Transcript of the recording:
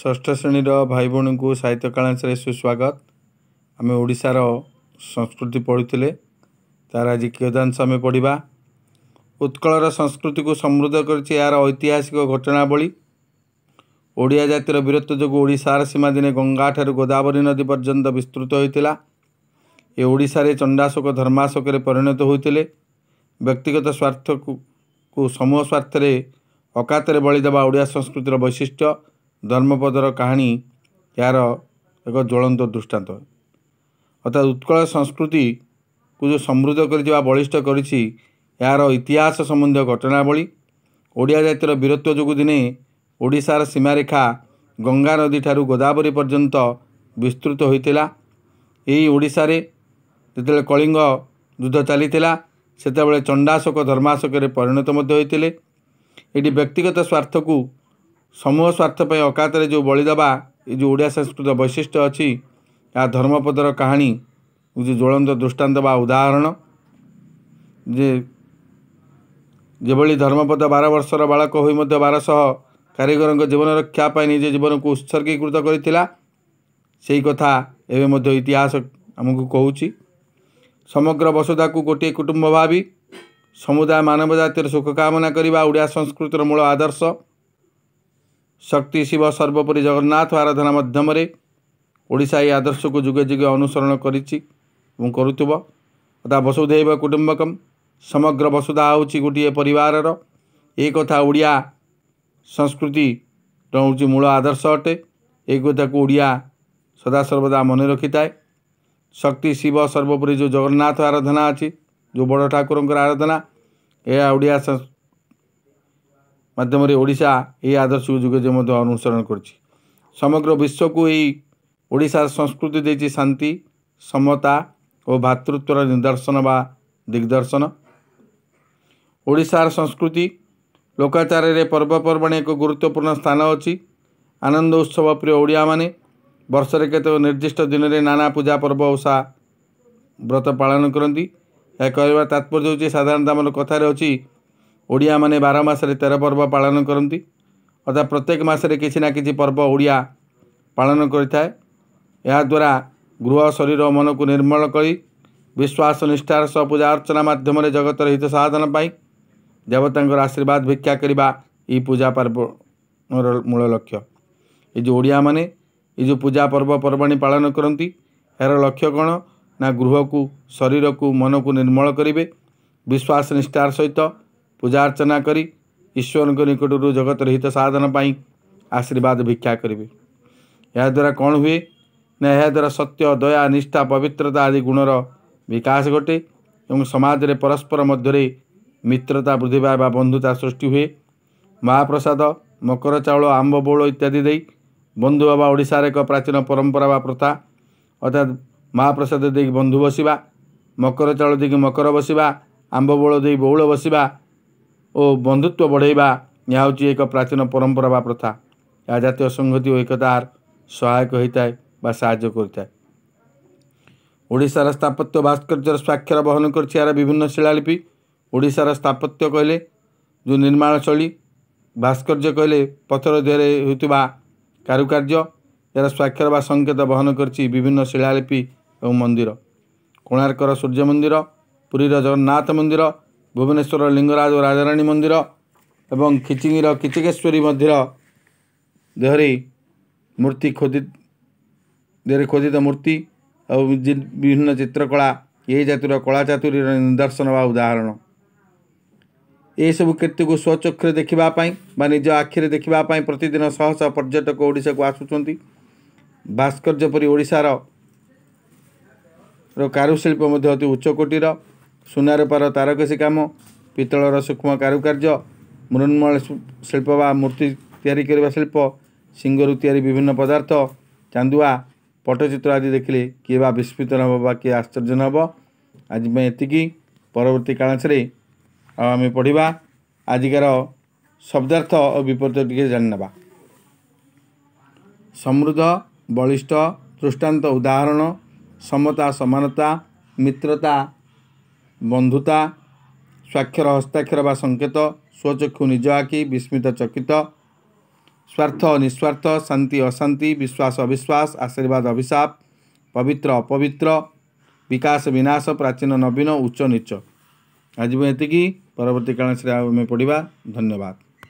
ଷଷ୍ଠ ଶ୍ରେଣୀର ଭାଇ ଭଉଣୀଙ୍କୁ ସାହିତ୍ୟ କାଳାଂଶରେ ସୁସ୍ୱାଗତ ଆମେ ଓଡ଼ିଶାର ସଂସ୍କୃତି ପଢ଼ୁଥିଲେ ତା'ର ଆଜି କିୟଦାଂଶ ଆମେ ପଢ଼ିବା ଉତ୍କଳର ସଂସ୍କୃତିକୁ ସମୃଦ୍ଧ କରିଛି ଏହାର ଐତିହାସିକ ଘଟଣାବଳୀ ଓଡ଼ିଆ ଜାତିର ବୀରତ୍ୱ ଯୋଗୁଁ ଓଡ଼ିଶାର ସୀମା ଦିନେ ଗଙ୍ଗାଠାରୁ ଗୋଦାବରୀ ନଦୀ ପର୍ଯ୍ୟନ୍ତ ବିସ୍ତୃତ ହୋଇଥିଲା ଏ ଓଡ଼ିଶାରେ ଚଣ୍ଡାଶୋକ ଧର୍ମାଶୋକରେ ପରିଣତ ହୋଇଥିଲେ ବ୍ୟକ୍ତିଗତ ସ୍ୱାର୍ଥକୁ ସମୂହ ସ୍ୱାର୍ଥରେ ଅକାତରେ ବଳିଦେବା ଓଡ଼ିଆ ସଂସ୍କୃତିର ବୈଶିଷ୍ଟ୍ୟ ଧର୍ମପଦର କାହାଣୀ ଏହାର ଏକ ଜ୍ୱଳନ୍ତ ଦୃଷ୍ଟାନ୍ତ ଅର୍ଥାତ୍ ଉତ୍କଳ ସଂସ୍କୃତିକୁ ଯେଉଁ ସମୃଦ୍ଧ କରିଥିବା ବଳିଷ୍ଠ କରିଛି ଏହାର ଇତିହାସ ସମ୍ବନ୍ଧୀୟ ଘଟଣାବଳୀ ଓଡ଼ିଆ ଜାତିର ବୀରତ୍ୱ ଯୋଗୁଁ ଦିନେ ଓଡ଼ିଶାର ସୀମାରେଖା ଗଙ୍ଗା ନଦୀ ଗୋଦାବରୀ ପର୍ଯ୍ୟନ୍ତ ବିସ୍ତୃତ ହୋଇଥିଲା ଏହି ଓଡ଼ିଶାରେ ଯେତେବେଳେ କଳିଙ୍ଗ ଯୁଦ୍ଧ ଚାଲିଥିଲା ସେତେବେଳେ ଚଣ୍ଡାଶୋକ ଧର୍ମାଶୋକରେ ପରିଣତ ମଧ୍ୟ ହୋଇଥିଲେ ଏଠି ବ୍ୟକ୍ତିଗତ ସ୍ୱାର୍ଥକୁ ସମୂହ ସ୍ୱାର୍ଥ ପାଇଁ ଅକାତରେ ଯେଉଁ ବଳି ଦେବା ଏ ଯେଉଁ ଓଡ଼ିଆ ସଂସ୍କୃତିର ବୈଶିଷ୍ଟ୍ୟ ଅଛି ଏହା ଧର୍ମପଦର କାହାଣୀ ହେଉଛି ଜ୍ୱଳନ୍ତ ଦୃଷ୍ଟାନ୍ତ ବା ଉଦାହରଣ ଯେ ଯେଭଳି ଧର୍ମପଦ ବାର ବର୍ଷର ବାଳକ ହୋଇ ମଧ୍ୟ ବାରଶହ କାରିଗରଙ୍କ ଜୀବନ ରକ୍ଷା ପାଇଁ ନିଜ ଜୀବନକୁ ଉତ୍ସର୍ଗୀକୃତ କରିଥିଲା ସେହି କଥା ଏବେ ମଧ୍ୟ ଇତିହାସ ଆମକୁ କହୁଛି ସମଗ୍ର ବସୁଧାକୁ ଗୋଟିଏ କୁଟୁମ୍ବ ଭାବି ସମୁଦାୟ ମାନବ ଜାତିର ସୁଖ କାମନା କରିବା ଓଡ଼ିଆ ସଂସ୍କୃତିର ମୂଳ ଆଦର୍ଶ ଶକ୍ତି ଶିବ ସର୍ବୋପରି ଜଗନ୍ନାଥ ଆରାଧନା ମାଧ୍ୟମରେ ଓଡ଼ିଶା ଏହି ଆଦର୍ଶକୁ ଯୁଗେ ଯୁଗେ ଅନୁସରଣ କରିଛି ଏବଂ କରୁଥିବ ତଥା ବସୁଧୈବ କୁଟୁମ୍ବକମ୍ ସମଗ୍ର ବସୁଧା ହେଉଛି ଗୋଟିଏ ପରିବାରର ଏ କଥା ଓଡ଼ିଆ ସଂସ୍କୃତି ହେଉଛି ମୂଳ ଆଦର୍ଶ ଅଟେ ଏ କଥାକୁ ଓଡ଼ିଆ ସଦାସର୍ବଦା ମନେ ରଖିଥାଏ ଶକ୍ତି ଶିବ ସର୍ବୋପରି ଯେଉଁ ଜଗନ୍ନାଥ ଆରାଧନା ଅଛି ଯେଉଁ ବଡ଼ ଠାକୁରଙ୍କର ଆରାଧନା ଏହା ଓଡ଼ିଆ ମାଧ୍ୟମରେ ଓଡ଼ିଶା ଏହି ଆଦର୍ଶ ଯୁଗରେ ମଧ୍ୟ ଅନୁସରଣ କରୁଛି ସମଗ୍ର ବିଶ୍ୱକୁ ଏହି ଓଡ଼ିଶା ସଂସ୍କୃତି ଦେଇଛି ଶାନ୍ତି ସମତା ଓ ଭ୍ରାତୃତ୍ୱର ନିଦର୍ଶନ ବା ଦିଗ୍ଦର୍ଶନ ଓଡ଼ିଶାର ସଂସ୍କୃତି ଲୋକାଚାରରେ ପର୍ବପର୍ବାଣି ଏକ ଗୁରୁତ୍ୱପୂର୍ଣ୍ଣ ସ୍ଥାନ ଅଛି ଆନନ୍ଦ ଉତ୍ସବ ପ୍ରିୟ ଓଡ଼ିଆମାନେ ବର୍ଷରେ କେତେକ ନିର୍ଦ୍ଦିଷ୍ଟ ଦିନରେ ନାନା ପୂଜା ପର୍ବ ଓଷା ବ୍ରତ ପାଳନ କରନ୍ତି ଏହା କହିବା ତାତ୍ପର୍ଯ୍ୟ ହେଉଛି ସାଧାରଣତଃ ଆମର କଥାରେ ଅଛି ଓଡ଼ିଆମାନେ ବାର ମାସରେ ତେର ପର୍ବ ପାଳନ କରନ୍ତି ଅର୍ଥାତ୍ ପ୍ରତ୍ୟେକ ମାସରେ କିଛି ନା କିଛି ପର୍ବ ଓଡ଼ିଆ ପାଳନ କରିଥାଏ ଏହାଦ୍ୱାରା ଗୃହ ଶରୀର ମନକୁ ନିର୍ମଳ କରି ବିଶ୍ୱାସ ନିଷ୍ଠାର ସହ ପୂଜା ଅର୍ଚ୍ଚନା ମାଧ୍ୟମରେ ଜଗତର ହିତ ସାଧନ ପାଇଁ ଦେବତାଙ୍କର ଆଶୀର୍ବାଦ ଭିକ୍ଷା କରିବା ଏହି ପୂଜା ପର୍ବର ମୂଳ ଲକ୍ଷ୍ୟ ଏ ଯେଉଁ ଓଡ଼ିଆମାନେ ଏ ଯେଉଁ ପୂଜା ପର୍ବପର୍ବାଣି ପାଳନ କରନ୍ତି ଏହାର ଲକ୍ଷ୍ୟ କ'ଣ ନା ଗୃହକୁ ଶରୀରକୁ ମନକୁ ନିର୍ମଳ କରିବେ ବିଶ୍ୱାସ ନିଷ୍ଠାର ସହିତ ପୂଜା ଅର୍ଚ୍ଚନା କରି ଈଶ୍ୱରଙ୍କ ନିକଟରୁ ଜଗତର ହିତ ସାଧନ ପାଇଁ ଆଶୀର୍ବାଦ ଭିକ୍ଷା କରିବେ ଏହାଦ୍ୱାରା କ'ଣ ହୁଏ ନା ଏହାଦ୍ୱାରା ସତ୍ୟ ଦୟା ନିଷ୍ଠା ପବିତ୍ରତା ଆଦି ଗୁଣର ବିକାଶ ଘଟେ ଏବଂ ସମାଜରେ ପରସ୍ପର ମଧ୍ୟରେ ମିତ୍ରତା ବୃଦ୍ଧି ପାଏ ବା ବନ୍ଧୁତା ସୃଷ୍ଟି ହୁଏ ମହାପ୍ରସାଦ ମକର ଚାଉଳ ଆମ୍ବ ବଉଳ ଇତ୍ୟାଦି ଦେଇ ବନ୍ଧୁ ବାବା ଓଡ଼ିଶାରେ ଏକ ପ୍ରାଚୀନ ପରମ୍ପରା ବା ପ୍ରଥା ଅର୍ଥାତ୍ ମହାପ୍ରସାଦ ଦେଇକି ବନ୍ଧୁ ବସିବା ମକର ଚାଉଳ ଦେଇକି ମକର ବସିବା ଆମ୍ବ ବଉଳ ଦେଇ ବଉଳ ବସିବା ଓ ବନ୍ଧୁତ୍ୱ ବଢ଼େଇବା ଏହା ହେଉଛି ଏକ ପ୍ରାଚୀନ ପରମ୍ପରା ବା ପ୍ରଥା ଏହା ଜାତୀୟ ସଂହତି ଓ ଏକତାର ସହାୟକ ହୋଇଥାଏ ବା ସାହାଯ୍ୟ କରିଥାଏ ଓଡ଼ିଶାର ସ୍ଥାପତ୍ୟ ଭାସ୍କର୍ଯ୍ୟର ସ୍ୱାକ୍ଷର ବହନ କରିଛି ଏହାର ବିଭିନ୍ନ ଶିଳାଲିପି ଓଡ଼ିଶାର ସ୍ଥାପତ୍ୟ କହିଲେ ଯେଉଁ ନିର୍ମାଣ ଶୈଳୀ ଭାସ୍କର୍ଯ୍ୟ କହିଲେ ପଥର ଦେହରେ ହେଉଥିବା କାରୁକାର୍ଯ୍ୟ ଏହାର ସ୍ୱାକ୍ଷର ବା ସଂକେତ ବହନ କରିଛି ବିଭିନ୍ନ ଶିଳାଲିପି ଏବଂ ମନ୍ଦିର କୋଣାର୍କର ସୂର୍ଯ୍ୟ ମନ୍ଦିର ପୁରୀର ଜଗନ୍ନାଥ ମନ୍ଦିର ଭୁବନେଶ୍ୱର ଲିଙ୍ଗରାଜ ଓ ରାଜାରାଣୀ ମନ୍ଦିର ଏବଂ ଖିଚିଙ୍ଗିର କିଚିକେଶ୍ୱରୀ ମନ୍ଦିର ଦେହରେ ମୂର୍ତ୍ତି ଖୋଦି ଦେହରେ ଖୋଦିତ ମୂର୍ତ୍ତି ଆଉ ବିଭିନ୍ନ ଚିତ୍ରକଳା ଏହି ଜାତିର କଳା ଚାତୁରୀର ନିଦର୍ଶନ ବା ଉଦାହରଣ ଏସବୁ କୀର୍ତ୍ତିକୁ ସ୍ୱଚକ୍ଷୁରେ ଦେଖିବା ପାଇଁ ବା ନିଜ ଆଖିରେ ଦେଖିବା ପାଇଁ ପ୍ରତିଦିନ ଶହ ଶହ ପର୍ଯ୍ୟଟକ ଓଡ଼ିଶାକୁ ଆସୁଛନ୍ତି ଭାସ୍କର୍ଯ୍ୟ ପରି ଓଡ଼ିଶାର କାରୁଶିଳ୍ପ ମଧ୍ୟ ଅତି ଉଚ୍ଚକୋଟୀର ସୁନା ରୂପାର ତାରକସି କାମ ପିତ୍ତଳର ସୂକ୍ଷ୍ମ କାରୁକାର୍ଯ୍ୟ ମୃଣ୍ମଳ ଶିଳ୍ପ ବା ମୂର୍ତ୍ତି ତିଆରି କରିବା ଶିଳ୍ପ ସିଙ୍ଗରୁ ତିଆରି ବିଭିନ୍ନ ପଦାର୍ଥ ଚାନ୍ଦୁଆ ପଟ୍ଟଚିତ୍ର ଆଦି ଦେଖିଲେ କିଏ ବା ବିସ୍ଫୁତ ହେବ ବା କିଏ ଆଶ୍ଚର୍ଯ୍ୟ ହେବ ଆଜି ପାଇଁ ଏତିକି ପରବର୍ତ୍ତୀ କାଳସରେ ଆଉ ଆମେ ପଢ଼ିବା ଆଜିକାର ଶବ୍ଦାର୍ଥ ଓ ବିପର୍ଯ୍ୟ ଟିକେ ଜାଣିନେବା ସମୃଦ୍ଧ ବଳିଷ୍ଠ ଦୃଷ୍ଟାନ୍ତ ଉଦାହରଣ ସମତା ସମାନତା ମିତ୍ରତା ବନ୍ଧୁତା ସ୍ୱାକ୍ଷର ହସ୍ତାକ୍ଷର ବା ସଙ୍କେତ ସ୍ୱଚକ୍ଷୁ ନିଜ ଆଖି ବିସ୍ମିତ ଚକିତ ସ୍ୱାର୍ଥ ନିଃସ୍ୱାର୍ଥ ଶାନ୍ତି ଅଶାନ୍ତି ବିଶ୍ୱାସ ଅବିଶ୍ୱାସ ଆଶୀର୍ବାଦ ଅଭିଶାପ ପବିତ୍ର ଅପବିତ୍ର ବିକାଶ ବିନାଶ ପ୍ରାଚୀନ ନବୀନ ଉଚ୍ଚ ନିଚ ଆଜି ମୁଁ ଏତିକି ପରବର୍ତ୍ତୀ କାଳରେ ଆମେ ପଢ଼ିବା ଧନ୍ୟବାଦ